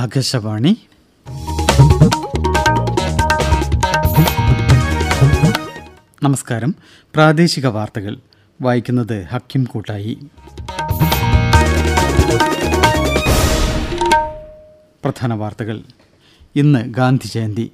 ആകാശവാണി നമസ്കാരം പ്രാദേശിക വാർത്തകൾ വായിക്കുന്നത് ഹക്കിം കൂട്ടായി പ്രധാന വാർത്തകൾ ഇന്ന് ഗാന്ധി ജയന്തി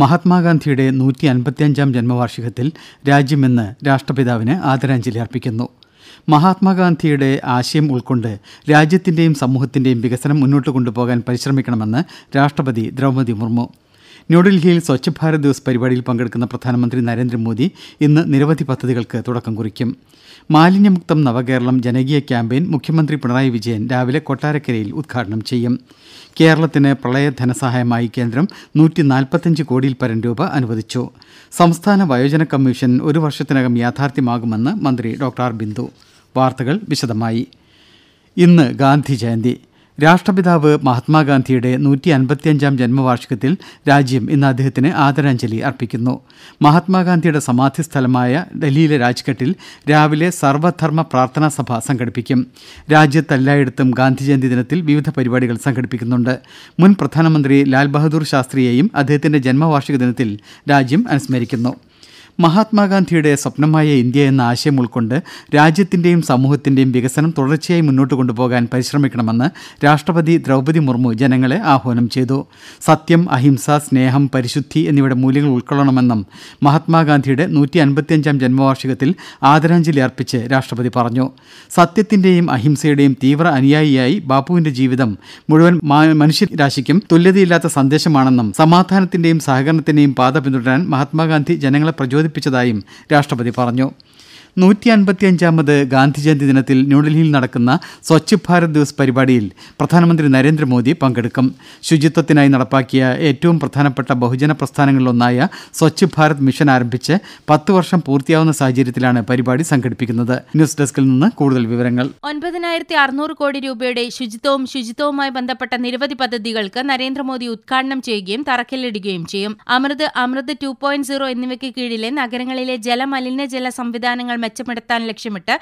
മഹാത്മാഗാന്ധിയുടെ നൂറ്റി അൻപത്തിയഞ്ചാം ജന്മവാർഷികത്തിൽ രാജ്യമെന്ന് രാഷ്ട്രപിതാവിന് ആദരാഞ്ജലി അർപ്പിക്കുന്നു മഹാത്മാഗാന്ധിയുടെ ആശയം ഉൾക്കൊണ്ട് രാജ്യത്തിന്റെയും സമൂഹത്തിന്റെയും വികസനം മുന്നോട്ട് കൊണ്ടുപോകാൻ പരിശ്രമിക്കണമെന്ന് രാഷ്ട്രപതി ദ്രൗപതി മുർമു ന്യൂഡൽഹിയിൽ സ്വച്ഛ് ഭാരത് ദിവസ് പരിപാടിയിൽ പങ്കെടുക്കുന്ന പ്രധാനമന്ത്രി നരേന്ദ്രമോദി ഇന്ന് നിരവധി പദ്ധതികൾക്ക് തുടക്കം കുറിക്കും മാലിന്യമുക്തം നവകേരളം ജനകീയ ക്യാമ്പയിൻ മുഖ്യമന്ത്രി പിണറായി വിജയൻ രാവിലെ കൊട്ടാരക്കരയിൽ ഉദ്ഘാടനം ചെയ്യും കേരളത്തിന് പ്രളയ ധനസഹായമായി കേന്ദ്രം നൂറ്റി നാൽപ്പത്തഞ്ച് കോടിയിൽ പരം രൂപ അനുവദിച്ചു സംസ്ഥാന വയോജന കമ്മീഷൻ ഒരു വർഷത്തിനകം യാഥാർത്ഥ്യമാകുമെന്ന് മന്ത്രി ഡോക്ടർ ആർ ബിന്ദു വാർത്തകൾ വിശദമായി ഇന്ന് ഗാന്ധി ജയന്തി രാഷ്ട്രപിതാവ് മഹാത്മാഗാന്ധിയുടെ നൂറ്റി അൻപത്തിയഞ്ചാം ജന്മവാർഷികത്തിൽ രാജ്യം ഇന്ന് അദ്ദേഹത്തിന് ആദരാഞ്ജലി അർപ്പിക്കുന്നു മഹാത്മാഗാന്ധിയുടെ സമാധി സ്ഥലമായ ഡൽഹിയിലെ രാജ്ഘട്ടിൽ രാവിലെ സർവധർമ്മ പ്രാർത്ഥനാ സഭ സംഘടിപ്പിക്കും രാജ്യത്തെല്ലായിടത്തും ഗാന്ധിജയന്തി ദിനത്തിൽ വിവിധ പരിപാടികൾ സംഘടിപ്പിക്കുന്നുണ്ട് മുൻ പ്രധാനമന്ത്രി ലാൽ ബഹദൂർ ശാസ്ത്രിയെയും അദ്ദേഹത്തിന്റെ ജന്മവാർഷിക ദിനത്തിൽ രാജ്യം അനുസ്മരിക്കുന്നു മഹാത്മാഗാന്ധിയുടെ സ്വപ്നമായ ഇന്ത്യ എന്ന ആശയം ഉൾക്കൊണ്ട് രാജ്യത്തിന്റെയും സമൂഹത്തിന്റെയും വികസനം തുടർച്ചയായി മുന്നോട്ട് കൊണ്ടുപോകാൻ പരിശ്രമിക്കണമെന്ന് രാഷ്ട്രപതി ദ്രൗപദി മുർമു ജനങ്ങളെ ആഹ്വാനം ചെയ്തു സത്യം അഹിംസ സ്നേഹം പരിശുദ്ധി എന്നിവയുടെ മൂല്യങ്ങൾ ഉൾക്കൊള്ളണമെന്നും മഹാത്മാഗാന്ധിയുടെ നൂറ്റി അൻപത്തിയഞ്ചാം ജന്മവാർഷികത്തിൽ ആദരാഞ്ജലി അർപ്പിച്ച് രാഷ്ട്രപതി പറഞ്ഞു സത്യത്തിന്റെയും അഹിംസയുടെയും തീവ്ര അനുയായിയായി ബാപ്പുവിന്റെ ജീവിതം മുഴുവൻ മനുഷ്യരാശിക്കും തുല്യതയില്ലാത്ത സന്ദേശമാണെന്നും സമാധാനത്തിന്റെയും സഹകരണത്തിന്റെയും പാത പിന്തുടരാൻ മഹാത്മാഗാന്ധി ജനങ്ങളെ പ്രചോദിപ്പിച്ചു അവതരിപ്പിച്ചതായും രാഷ്ട്രപതി പറഞ്ഞു നൂറ്റി ഗാന്ധി ഗാന്ധിജയന്തി ദിനത്തിൽ ന്യൂഡൽഹിയിൽ നടക്കുന്ന സ്വച്ഛ് ഭാരത് ദിവസ് പരിപാടിയിൽ പ്രധാനമന്ത്രി നരേന്ദ്രമോദി പങ്കെടുക്കും ശുചിത്വത്തിനായി നടപ്പാക്കിയ ഏറ്റവും പ്രധാനപ്പെട്ട ബഹുജന പ്രസ്ഥാനങ്ങളിലൊന്നായ സ്വച്ഛ് ഭാരത് മിഷൻ ആരംഭിച്ച് പത്ത് വർഷം പൂർത്തിയാവുന്ന സാഹചര്യത്തിലാണ് പരിപാടി സംഘടിപ്പിക്കുന്നത് ന്യൂസ് ഡെസ്കിൽ നിന്ന് കൂടുതൽ വിവരങ്ങൾ ഒൻപതിനായിരത്തി അറുന്നൂറ് കോടി രൂപയുടെ ശുചിത്വവും ശുചിത്വവുമായി ബന്ധപ്പെട്ട നിരവധി പദ്ധതികൾക്ക് നരേന്ദ്രമോദി ഉദ്ഘാടനം ചെയ്യുകയും തറക്കല്ലിടുകയും ചെയ്യും Amrut Amrut two point zero എന്നിവയ്ക്ക് കീഴിലെ നഗരങ്ങളിലെ ജലമലിനജല സംവിധാനങ്ങൾ മെച്ചപ്പെടുത്താൻ ലക്ഷ്യമിട്ട്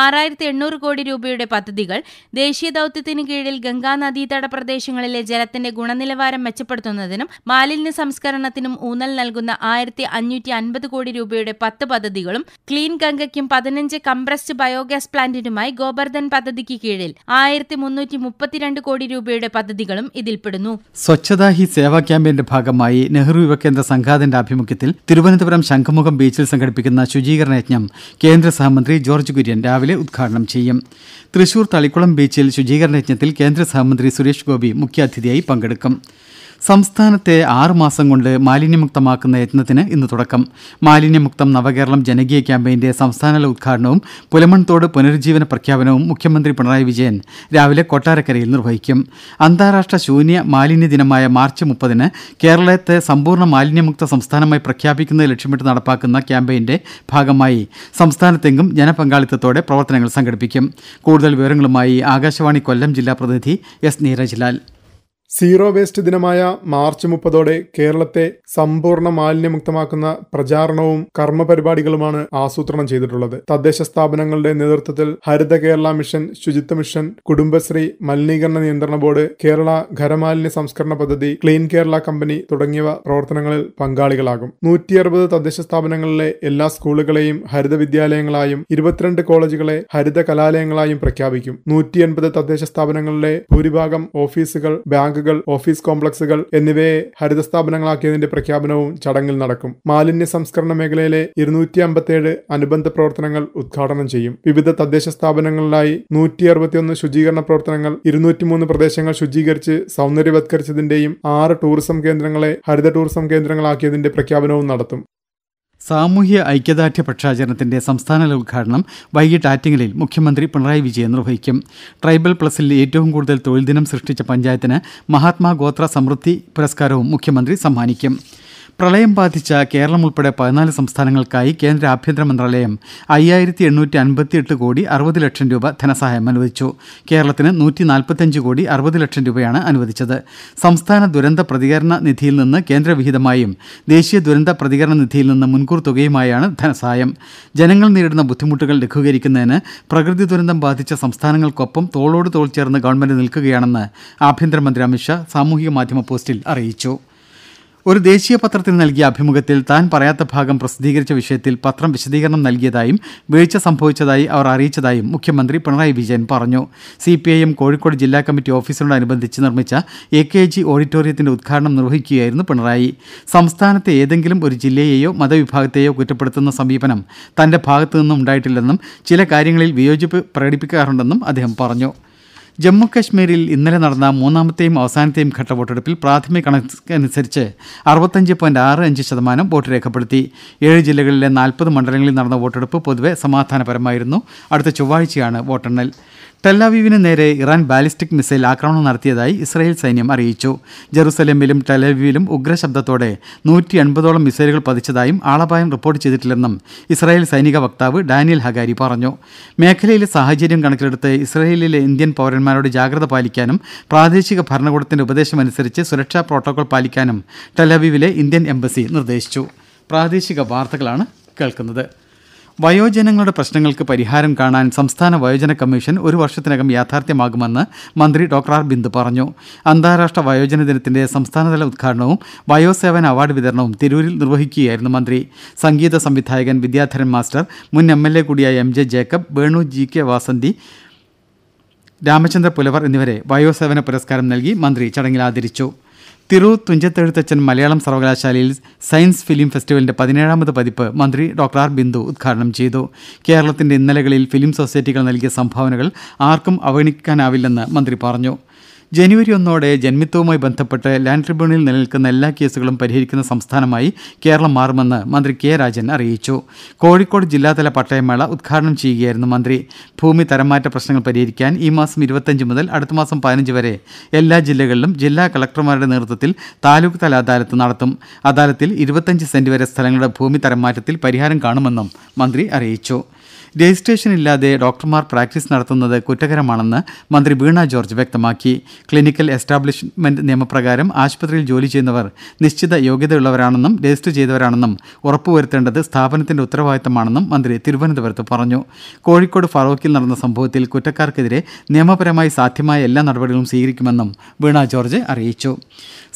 ആറായിരത്തി എണ്ണൂറ് കോടി രൂപയുടെ പദ്ധതികൾ ദേശീയ ദൌത്യത്തിന് കീഴിൽ ഗംഗാ നദീതട പ്രദേശങ്ങളിലെ ജലത്തിന്റെ ഗുണനിലവാരം മെച്ചപ്പെടുത്തുന്നതിനും മാലിന്യ സംസ്കരണത്തിനും ഊന്നൽ നൽകുന്ന ആയിരത്തി അഞ്ഞൂറ്റി അൻപത് കോടി രൂപയുടെ പത്ത് പദ്ധതികളും ക്ലീൻ ഗംഗയ്ക്കും പതിനഞ്ച് കംപ്രസ്ഡ് ബയോഗ്യാസ് പ്ലാന്റിനുമായി ഗോബർധൻ പദ്ധതിക്ക് കീഴിൽ ആയിരത്തി മുന്നൂറ്റി മുപ്പത്തിരണ്ട് കോടി രൂപയുടെ പദ്ധതികളും ഇതിൽപ്പെടുന്നു സ്വച്ഛതാ ഹി സേവാ ക്യാമ്പയിന്റെ ഭാഗമായി നെഹ്റു യുവകേന്ദ്ര സംഘാതിന്റെ ആഭിമുഖ്യത്തിൽ തിരുവനന്തപുരം ശംഖുമുഖം ബീച്ചിൽ സംഘടിപ്പിക്കുന്ന ശുചീകരണ യജ്ഞം കേന്ദ്ര സഹമന്ത്രി ജോർജ് കുര്യൻ രാവിലെ ഉദ്ഘാടനം ചെയ്യും തൃശൂർ തളിക്കുളം ബീച്ചിൽ ശുചീകരണ യജ്ഞത്തിൽ കേന്ദ്ര സഹമന്ത്രി സുരേഷ് ഗോപി മുഖ്യാതിഥിയായി പങ്കെടുക്കും സംസ്ഥാനത്തെ ആറുമാസം കൊണ്ട് മാലിന്യമുക്തമാക്കുന്ന യജ്ഞത്തിന് ഇന്ന് തുടക്കം മാലിന്യമുക്തം നവകേരളം ജനകീയ ക്യാമ്പയിന്റെ സംസ്ഥാനതല ഉദ്ഘാടനവും പുലമൺതോട് പുനരുജ്ജീവന പ്രഖ്യാപനവും മുഖ്യമന്ത്രി പിണറായി വിജയൻ രാവിലെ കൊട്ടാരക്കരയിൽ നിർവഹിക്കും അന്താരാഷ്ട്ര ശൂന്യ മാലിന്യ ദിനമായ മാർച്ച് മുപ്പതിന് കേരളത്തെ സമ്പൂർണ്ണ മാലിന്യമുക്ത സംസ്ഥാനമായി പ്രഖ്യാപിക്കുന്നത് ലക്ഷ്യമിട്ട് നടപ്പാക്കുന്ന ക്യാമ്പയിന്റെ ഭാഗമായി സംസ്ഥാനത്തെങ്കും ജനപങ്കാളിത്തത്തോടെ പ്രവർത്തനങ്ങൾ സംഘടിപ്പിക്കും കൂടുതൽ വിവരങ്ങളുമായി ആകാശവാണി കൊല്ലം ജില്ലാ പ്രതിനിധി എസ് നീരജ്ലാൽ സീറോ വേസ്റ്റ് ദിനമായ മാർച്ച് മുപ്പതോടെ കേരളത്തെ സമ്പൂർണ്ണ മാലിന്യമുക്തമാക്കുന്ന പ്രചാരണവും കർമ്മപരിപാടികളുമാണ് ആസൂത്രണം ചെയ്തിട്ടുള്ളത് തദ്ദേശ സ്ഥാപനങ്ങളുടെ നേതൃത്വത്തിൽ ഹരിത കേരള മിഷൻ ശുചിത്വ മിഷൻ കുടുംബശ്രീ മലിനീകരണ നിയന്ത്രണ ബോർഡ് കേരള ഖരമാലിന്യ സംസ്കരണ പദ്ധതി ക്ലീൻ കേരള കമ്പനി തുടങ്ങിയവ പ്രവർത്തനങ്ങളിൽ പങ്കാളികളാകും നൂറ്റി അറുപത് തദ്ദേശ സ്ഥാപനങ്ങളിലെ എല്ലാ സ്കൂളുകളെയും ഹരിത വിദ്യാലയങ്ങളായും ഇരുപത്തിരണ്ട് കോളേജുകളെ ഹരിത കലാലയങ്ങളായും പ്രഖ്യാപിക്കും നൂറ്റി എൺപത് തദ്ദേശ സ്ഥാപനങ്ങളിലെ ഭൂരിഭാഗം ഓഫീസുകൾ ബാങ്ക് ബാങ്കുകൾ ഓഫീസ് കോംപ്ലക്സുകൾ എന്നിവയെ ഹരിത സ്ഥാപനങ്ങളാക്കിയതിന്റെ പ്രഖ്യാപനവും ചടങ്ങിൽ നടക്കും മാലിന്യ സംസ്കരണ മേഖലയിലെ ഇരുന്നൂറ്റി അമ്പത്തിയേഴ് അനുബന്ധ പ്രവർത്തനങ്ങൾ ഉദ്ഘാടനം ചെയ്യും വിവിധ തദ്ദേശ സ്ഥാപനങ്ങളിലായി നൂറ്റി അറുപത്തിയൊന്ന് ശുചീകരണ പ്രവർത്തനങ്ങൾ ഇരുന്നൂറ്റിമൂന്ന് പ്രദേശങ്ങൾ ശുചീകരിച്ച് സൗന്ദര്യവത്കരിച്ചതിന്റെയും ആറ് ടൂറിസം കേന്ദ്രങ്ങളെ ഹരിത ടൂറിസം കേന്ദ്രങ്ങളാക്കിയതിന്റെ പ്രഖ്യാപനവും നടത്തും സാമൂഹ്യ ഐക്യദാർഢ്യ പക്ഷാചരണത്തിന്റെ സംസ്ഥാനതല ഉദ്ഘാടനം വൈകിട്ട് ആറ്റിങ്ങലിൽ മുഖ്യമന്ത്രി പിണറായി വിജയൻ നിർവഹിക്കും ട്രൈബൽ പ്ലസിൽ ഏറ്റവും കൂടുതൽ തൊഴിൽ ദിനം സൃഷ്ടിച്ച പഞ്ചായത്തിന് മഹാത്മാ ഗോത്ര സമൃദ്ധി പുരസ്കാരവും മുഖ്യമന്ത്രി സമ്മാനിക്കും പ്രളയം ബാധിച്ച കേരളം ഉൾപ്പെടെ പതിനാല് സംസ്ഥാനങ്ങൾക്കായി കേന്ദ്ര ആഭ്യന്തര മന്ത്രാലയം അയ്യായിരത്തി എണ്ണൂറ്റി അൻപത്തിയെട്ട് കോടി അറുപത് ലക്ഷം രൂപ ധനസഹായം അനുവദിച്ചു കേരളത്തിന് നൂറ്റി നാൽപ്പത്തിയഞ്ച് കോടി അറുപത് ലക്ഷം രൂപയാണ് അനുവദിച്ചത് സംസ്ഥാന ദുരന്ത പ്രതികരണ നിധിയിൽ നിന്ന് കേന്ദ്ര വിഹിതമായും ദേശീയ ദുരന്ത പ്രതികരണ നിധിയിൽ നിന്ന് മുൻകൂർ തുകയുമായാണ് ധനസഹായം ജനങ്ങൾ നേരിടുന്ന ബുദ്ധിമുട്ടുകൾ ലഘൂകരിക്കുന്നതിന് പ്രകൃതി ദുരന്തം ബാധിച്ച സംസ്ഥാനങ്ങൾക്കൊപ്പം തോളോട് തോൾ ചേർന്ന് ഗവൺമെന്റ് നിൽക്കുകയാണെന്ന് ആഭ്യന്തരമന്ത്രി അമിത്ഷാ സാമൂഹിക മാധ്യമ പോസ്റ്റിൽ അറിയിച്ചു ഒരു ദേശീയ പത്രത്തിന് നൽകിയ അഭിമുഖത്തിൽ താൻ പറയാത്ത ഭാഗം പ്രസിദ്ധീകരിച്ച വിഷയത്തിൽ പത്രം വിശദീകരണം നൽകിയതായും വീഴ്ച സംഭവിച്ചതായി അവർ അറിയിച്ചതായും മുഖ്യമന്ത്രി പിണറായി വിജയൻ പറഞ്ഞു സി കോഴിക്കോട് ജില്ലാ കമ്മിറ്റി ഓഫീസിനോടനുബന്ധിച്ച് നിർമ്മിച്ച എ കെ ജി ഓഡിറ്റോറിയത്തിന്റെ ഉദ്ഘാടനം നിർവഹിക്കുകയായിരുന്നു പിണറായി സംസ്ഥാനത്തെ ഏതെങ്കിലും ഒരു ജില്ലയെയോ മതവിഭാഗത്തെയോ കുറ്റപ്പെടുത്തുന്ന സമീപനം തന്റെ ഭാഗത്തു നിന്നും ഉണ്ടായിട്ടില്ലെന്നും ചില കാര്യങ്ങളിൽ വിയോജിപ്പ് പ്രകടിപ്പിക്കാറുണ്ടെന്നും അദ്ദേഹം പറഞ്ഞു ജമ്മു ഇന്നലെ നടന്ന മൂന്നാമത്തെയും അവസാനത്തെയും ഘട്ട വോട്ടെടുപ്പിൽ പ്രാഥമിക കണക്കനുസരിച്ച് അറുപത്തഞ്ച് പോയിന്റ് ആറ് അഞ്ച് ശതമാനം വോട്ട് രേഖപ്പെടുത്തി ഏഴ് ജില്ലകളിലെ നാൽപ്പത് മണ്ഡലങ്ങളിൽ നടന്ന വോട്ടെടുപ്പ് പൊതുവെ സമാധാനപരമായിരുന്നു അടുത്ത ചൊവ്വാഴ്ചയാണ് വോട്ടെണ്ണൽ ടെലാവീവിന് നേരെ ഇറാൻ ബാലിസ്റ്റിക് മിസൈൽ ആക്രമണം നടത്തിയതായി ഇസ്രായേൽ സൈന്യം അറിയിച്ചു ജെറുസലേമിലും ടെലാവീവിലും ഉഗ്രശബ്ദത്തോടെ നൂറ്റി എൺപതോളം മിസൈലുകൾ പതിച്ചതായും ആളപായം റിപ്പോർട്ട് ചെയ്തിട്ടില്ലെന്നും ഇസ്രായേൽ സൈനിക വക്താവ് ഡാനിയൽ ഹഗാരി പറഞ്ഞു മേഖലയിലെ സാഹചര്യം കണക്കിലെടുത്ത് ഇസ്രായേലിലെ ഇന്ത്യൻ പൗരന്മാർ പൌരന്മാരോട് ജാഗ്രത പാലിക്കാനും പ്രാദേശിക ഭരണകൂടത്തിന്റെ ഉപദേശമനുസരിച്ച് സുരക്ഷാ പ്രോട്ടോകോൾ പാലിക്കാനും ടെലവീവിലെ ഇന്ത്യൻ എംബസി നിർദ്ദേശിച്ചു പ്രാദേശിക വാർത്തകളാണ് കേൾക്കുന്നത് വയോജനങ്ങളുടെ പ്രശ്നങ്ങൾക്ക് പരിഹാരം കാണാൻ സംസ്ഥാന വയോജന കമ്മീഷൻ ഒരു വർഷത്തിനകം യാഥാർത്ഥ്യമാകുമെന്ന് മന്ത്രി ഡോക്ടർ ആർ ബിന്ദു പറഞ്ഞു അന്താരാഷ്ട്ര വയോജന ദിനത്തിന്റെ സംസ്ഥാനതല ഉദ്ഘാടനവും വയോസേവന അവാർഡ് വിതരണവും തിരൂരിൽ നിർവഹിക്കുകയായിരുന്നു മന്ത്രി സംഗീത സംവിധായകൻ വിദ്യാധരൻ മാസ്റ്റർ മുൻ എം എൽ എ കൂടിയായ M J Jacob Venu G K Vasanthi Ramachandra Pulavar എന്നിവരെ വയോസേവന പുരസ്കാരം നൽകി മന്ത്രി ചടങ്ങിൽ ആദരിച്ചു തിരൂർ തുഞ്ചത്തെഴുത്തച്ഛൻ മലയാളം സർവകലാശാലയിൽ സയൻസ് ഫിലിം ഫെസ്റ്റിവലിന്റെ പതിനേഴാമത് പതിപ്പ് മന്ത്രി ഡോക്ടർ ആർ ബിന്ദു ഉദ്ഘാടനം ചെയ്തു കേരളത്തിന്റെ ഇന്നലകളിൽ ഫിലിം സൊസൈറ്റികൾ നൽകിയ സംഭാവനകൾ ആർക്കും അവഗണിക്കാനാവില്ലെന്ന് മന്ത്രി പറഞ്ഞു ജനുവരി ഒന്നോടെ ജന്മിത്വവുമായി ബന്ധപ്പെട്ട് ലാൻഡ് ട്രിബ്യൂണലിൽ നിലനിൽക്കുന്ന എല്ലാ കേസുകളും പരിഹരിക്കുന്ന സംസ്ഥാനമായി കേരളം മാറുമെന്ന് മന്ത്രി കെ രാജൻ അറിയിച്ചു കോഴിക്കോട് ജില്ലാതല പട്ടയമേള ഉദ്ഘാടനം ചെയ്യുകയായിരുന്നു മന്ത്രി ഭൂമി തരംമാറ്റ പ്രശ്നങ്ങൾ പരിഹരിക്കാൻ ഈ മാസം ഇരുപത്തഞ്ച് മുതൽ അടുത്ത മാസം പതിനഞ്ച് വരെ എല്ലാ ജില്ലകളിലും ജില്ലാ കളക്ടർമാരുടെ നേതൃത്വത്തിൽ താലൂക്ക് തല അദാലത്ത് നടത്തും അദാലത്തിൽ ഇരുപത്തഞ്ച് സെന്റ് വരെ സ്ഥലങ്ങളുടെ ഭൂമി തരംമാറ്റത്തിൽ പരിഹാരം കാണുമെന്നും മന്ത്രി അറിയിച്ചു രജിസ്ട്രേഷൻ ഇല്ലാതെ ഡോക്ടർമാർ പ്രാക്ടീസ് നടത്തുന്നത് കുറ്റകരമാണെന്ന് മന്ത്രി വീണ ജോർജ് വ്യക്തമാക്കി ക്ലിനിക്കൽ എസ്റ്റാബ്ലിഷ്മെന്റ് നിയമപ്രകാരം ആശുപത്രിയിൽ ജോലി ചെയ്യുന്നവർ നിശ്ചിത യോഗ്യതയുള്ളവരാണെന്നും രജിസ്റ്റർ ചെയ്തവരാണെന്നും ഉറപ്പുവരുത്തേണ്ടത് സ്ഥാപനത്തിന്റെ ഉത്തരവാദിത്തമാണെന്നും മന്ത്രി തിരുവനന്തപുരത്ത് പറഞ്ഞു കോഴിക്കോട് ഫറോക്കിൽ നടന്ന സംഭവത്തിൽ കുറ്റക്കാർക്കെതിരെ നിയമപരമായി സാധ്യമായ എല്ലാ നടപടികളും സ്വീകരിക്കുമെന്നും വീണ ജോർജ് അറിയിച്ചു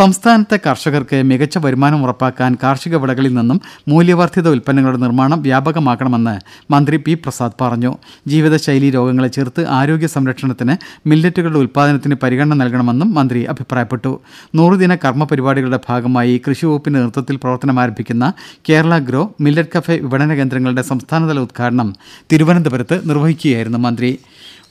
സംസ്ഥാനത്തെ കർഷകർക്ക് മികച്ച വരുമാനം ഉറപ്പാക്കാൻ കാർഷിക വിളകളിൽ നിന്നും മൂല്യവർദ്ധിത ഉൽപ്പന്നങ്ങളുടെ നിർമ്മാണം വ്യാപകമാക്കണമെന്ന് മന്ത്രി പി പ്രസാദ് പറഞ്ഞു ജീവിതശൈലി രോഗങ്ങളെ ചെറുത്ത് ആരോഗ്യ സംരക്ഷണത്തിന് മില്ലറ്റുകളുടെ ഉൽപ്പാദനത്തിന് പരിഗണന നൽകണമെന്നും മന്ത്രി അഭിപ്രായപ്പെട്ടു നൂറുദിന കർമ്മ പരിപാടികളുടെ ഭാഗമായി കൃഷി വകുപ്പിന്റെ നേതൃത്വത്തിൽ പ്രവർത്തനം ആരംഭിക്കുന്ന കേരള ഗ്രോ മില്ലറ്റ് കഫേ വിപണന കേന്ദ്രങ്ങളുടെ സംസ്ഥാനതല ഉദ്ഘാടനം തിരുവനന്തപുരത്ത് നിർവഹിക്കുകയായിരുന്നു മന്ത്രി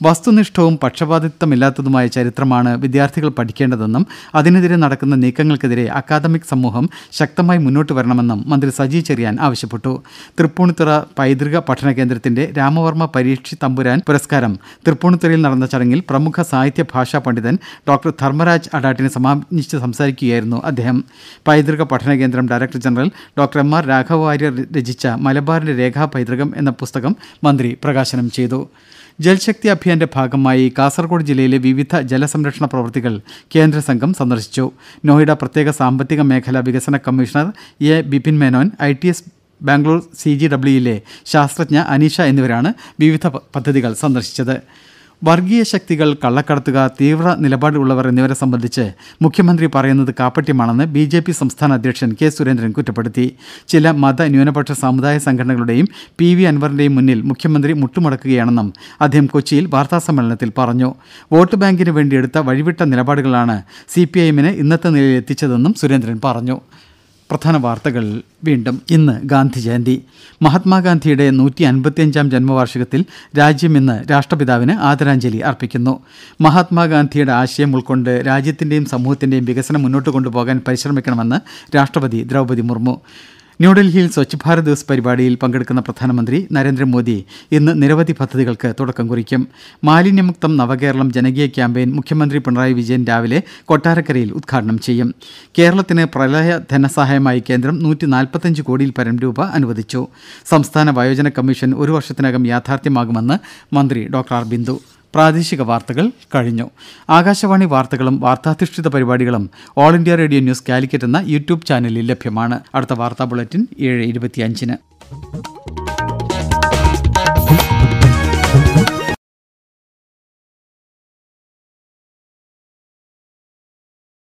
വസ്തുനിഷ്ഠവും പക്ഷപാതിത്വമില്ലാത്തതുമായ ചരിത്രമാണ് വിദ്യാർത്ഥികൾ പഠിക്കേണ്ടതെന്നും അതിനെതിരെ നടക്കുന്ന നീക്കങ്ങൾക്കെതിരെ അക്കാദമിക് സമൂഹം ശക്തമായി മുന്നോട്ട് വരണമെന്നും മന്ത്രി സജി ചെറിയാൻ ആവശ്യപ്പെട്ടു തൃപ്പൂണിത്തുറ പൈതൃക പഠന കേന്ദ്രത്തിന്റെ രാമവർമ്മ പരീക്ഷി തമ്പുരാൻ പുരസ്കാരം തൃപ്പൂണിത്തുറയിൽ നടന്ന ചടങ്ങിൽ പ്രമുഖ സാഹിത്യ ഭാഷാ പണ്ഡിതൻ ഡോക്ടർ ധർമ്മരാജ് അഡാട്ടിനെ സമാപിച്ച് സംസാരിക്കുകയായിരുന്നു അദ്ദേഹം പൈതൃക പഠന കേന്ദ്രം director general doctor M R Raghava Warrier രചിച്ച മലബാറിന്റെ രേഖാ പൈതൃകം എന്ന പുസ്തകം മന്ത്രി പ്രകാശനം ചെയ്തു ജൽശക്തി അഭിയാന്റെ ഭാഗമായി കാസർഗോഡ് ജില്ലയിലെ വിവിധ ജലസംരക്ഷണ പ്രവൃത്തികൾ സംഘം സന്ദർശിച്ചു നോയിഡ പ്രത്യേക സാമ്പത്തിക മേഖല വികസന commissioner A Bipin Menon I T S Bangalore C G ഡബ്ല്യുയിലെ ശാസ്ത്രജ്ഞ അനീഷ എന്നിവരാണ് വിവിധ പദ്ധതികൾ സന്ദർശിച്ചത് വർഗീയ ശക്തികൾ കള്ളക്കടത്തുക തീവ്ര നിലപാടുള്ളവർ എന്നിവരെ സംബന്ധിച്ച് മുഖ്യമന്ത്രി പറയുന്നത് കാപ്പട്യമാണെന്ന് ബി ജെ പി സംസ്ഥാന അധ്യക്ഷൻ കെ സുരേന്ദ്രൻ കുറ്റപ്പെടുത്തി ചില മത ന്യൂനപക്ഷ സമുദായ സംഘടനകളുടെയും പി വി അൻവറിന്റെയും മുന്നിൽ മുഖ്യമന്ത്രി മുട്ടുമടക്കുകയാണെന്നും അദ്ദേഹം കൊച്ചിയിൽ വാർത്താസമ്മേളനത്തിൽ പറഞ്ഞു വോട്ട് ബാങ്കിന് വേണ്ടിയെടുത്ത വഴിവിട്ട നിലപാടുകളാണ് സി പി ഐ എമ്മിനെ ഇന്നത്തെ നിലയിൽ എത്തിച്ചതെന്നും സുരേന്ദ്രൻ പറഞ്ഞു പ്രധാന വാർത്തകൾ വീണ്ടും ഇന്ന് ഗാന്ധി ജയന്തി മഹാത്മാഗാന്ധിയുടെ നൂറ്റി അൻപത്തിയഞ്ചാം ജന്മവാർഷികത്തിൽ രാജ്യം ഇന്ന് രാഷ്ട്രപിതാവിന് ആദരാഞ്ജലി അർപ്പിക്കുന്നു മഹാത്മാഗാന്ധിയുടെ ആശയം ഉൾക്കൊണ്ട് രാജ്യത്തിൻ്റെയും സമൂഹത്തിൻ്റെയും വികസനം മുന്നോട്ട് കൊണ്ടുപോകാൻ പരിശ്രമിക്കണമെന്ന് രാഷ്ട്രപതി ദ്രൗപദി മുർമു ന്യൂഡൽഹിയിൽ സ്വച്ഛ് ഭാരത് ദിവസ് പരിപാടിയിൽ പങ്കെടുക്കുന്ന പ്രധാനമന്ത്രി നരേന്ദ്രമോദി ഇന്ന് നിരവധി പദ്ധതികൾക്ക് തുടക്കം കുറിക്കും മാലിന്യമുക്തം നവകേരളം ജനകീയ ക്യാമ്പയിൻ മുഖ്യമന്ത്രി പിണറായി വിജയൻ രാവിലെ കൊട്ടാരക്കരയിൽ ഉദ്ഘാടനം ചെയ്യും കേരളത്തിന് പ്രളയ ധനസഹായമായി കേന്ദ്രം നൂറ്റി നാൽപ്പത്തഞ്ച് കോടിയിൽ പരം രൂപ അനുവദിച്ചു സംസ്ഥാന വയോജന കമ്മീഷൻ ഒരു വർഷത്തിനകം യാഥാർത്ഥ്യമാകുമെന്ന് മന്ത്രി ഡോക്ടർ ആർ ബിന്ദു പ്രാദേശിക വാർത്തകൾ കഴിഞ്ഞു ആകാശവാണി വാർത്തകളും വാർത്താധിഷ്ഠിത പരിപാടികളും All India Radio News Calicut എന്ന യൂട്യൂബ് ചാനലിൽ ലഭ്യമാണ് അടുത്ത വാർത്താ ബുള്ളറ്റിൻ ഏഴ് ഇരുപത്തിയഞ്ചിന്